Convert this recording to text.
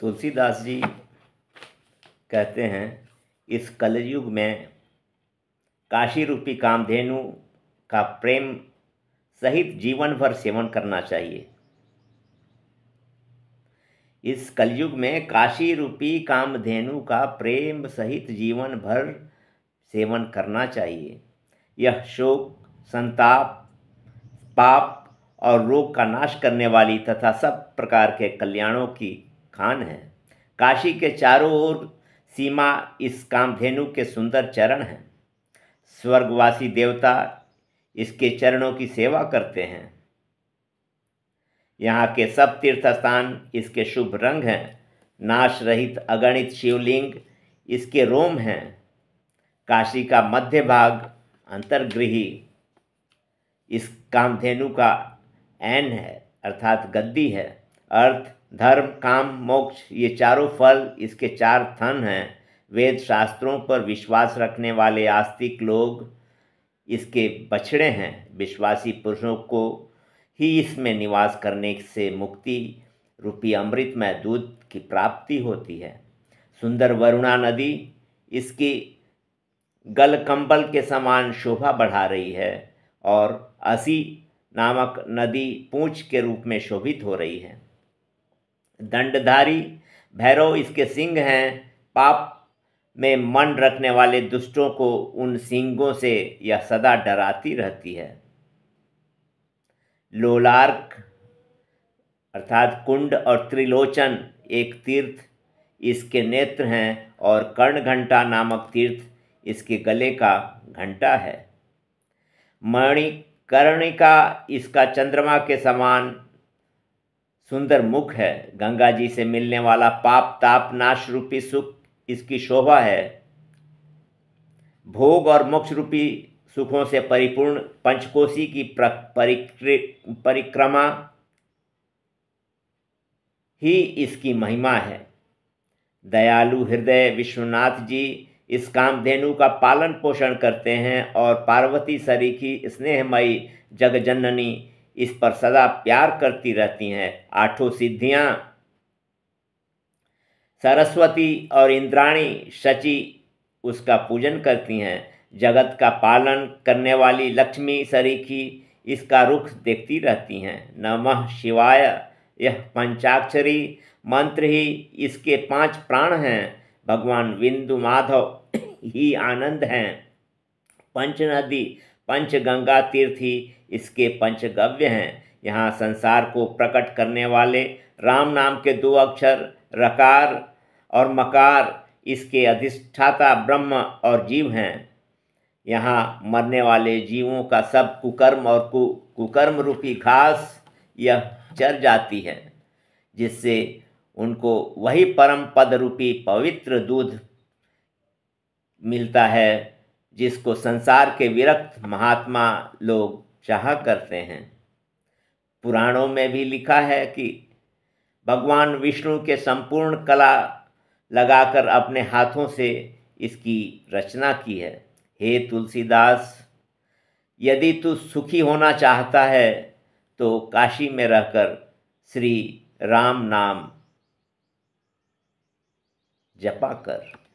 तुलसीदास जी कहते हैं इस कलयुग में काशी रूपी कामधेनु का प्रेम सहित जीवन भर सेवन करना चाहिए इस कलयुग में काशी रूपी कामधेनु का प्रेम सहित जीवन भर सेवन करना चाहिए यह शोक संताप पाप और रोग का नाश करने वाली तथा सब प्रकार के कल्याणों की स्थान है काशी के चारों ओर सीमा इस कामधेनु के सुंदर चरण हैं स्वर्गवासी देवता इसके चरणों की सेवा करते हैं यहाँ के सब तीर्थ स्थान इसके शुभ रंग हैं नाश रहित अगणित शिवलिंग इसके रोम हैं काशी का मध्य भाग अंतर्गृही इस कामधेनु का एन है अर्थात गद्दी है अर्थ धर्म काम मोक्ष ये चारों फल इसके चार थन हैं वेद शास्त्रों पर विश्वास रखने वाले आस्तिक लोग इसके बछड़े हैं विश्वासी पुरुषों को ही इसमें निवास करने से मुक्ति रूपी अमृत में दूध की प्राप्ति होती है सुंदर वरुणा नदी इसकी गल कंबल के समान शोभा बढ़ा रही है और असी नामक नदी पूंछ के रूप में शोभित हो रही है दंडधारी भैरव इसके सिंह हैं पाप में मन रखने वाले दुष्टों को उन सिंगों से यह सदा डराती रहती है लोलार्क अर्थात कुंड और त्रिलोचन एक तीर्थ इसके नेत्र हैं और कर्ण घंटा नामक तीर्थ इसके गले का घंटा है मणिकर्णिका इसका चंद्रमा के समान सुंदर मुख है गंगा जी से मिलने वाला पाप ताप नाश रूपी सुख इसकी शोभा है भोग और मोक्ष रूपी सुखों से परिपूर्ण पंचकोशी की परिक्रमा ही इसकी महिमा है दयालु हृदय विश्वनाथ जी इस कामधेनु का पालन पोषण करते हैं और पार्वती सरीखी स्नेहमयी जगजननी इस पर सदा प्यार करती रहती हैं आठों सिद्धियाँ सरस्वती और इंद्राणी शची उसका पूजन करती हैं जगत का पालन करने वाली लक्ष्मी सरीखी इसका रुख देखती रहती हैं नमः शिवाय यह पंचाक्षरी मंत्र ही इसके पांच प्राण हैं भगवान विंदु माधव ही आनंद हैं पंच नदी पंचगंगा तीर्थ ही इसके पंचगव्य हैं यहाँ संसार को प्रकट करने वाले राम नाम के दो अक्षर रकार और मकार इसके अधिष्ठाता ब्रह्म और जीव हैं यहाँ मरने वाले जीवों का सब कुकर्म और कु कुकर्म रूपी घास यह चर जाती है जिससे उनको वही परम पद रूपी पवित्र दूध मिलता है जिसको संसार के विरक्त महात्मा लोग चाह करते हैं पुराणों में भी लिखा है कि भगवान विष्णु के संपूर्ण कला लगाकर अपने हाथों से इसकी रचना की है हे तुलसीदास यदि तू सुखी होना चाहता है तो काशी में रहकर श्री राम नाम जपा कर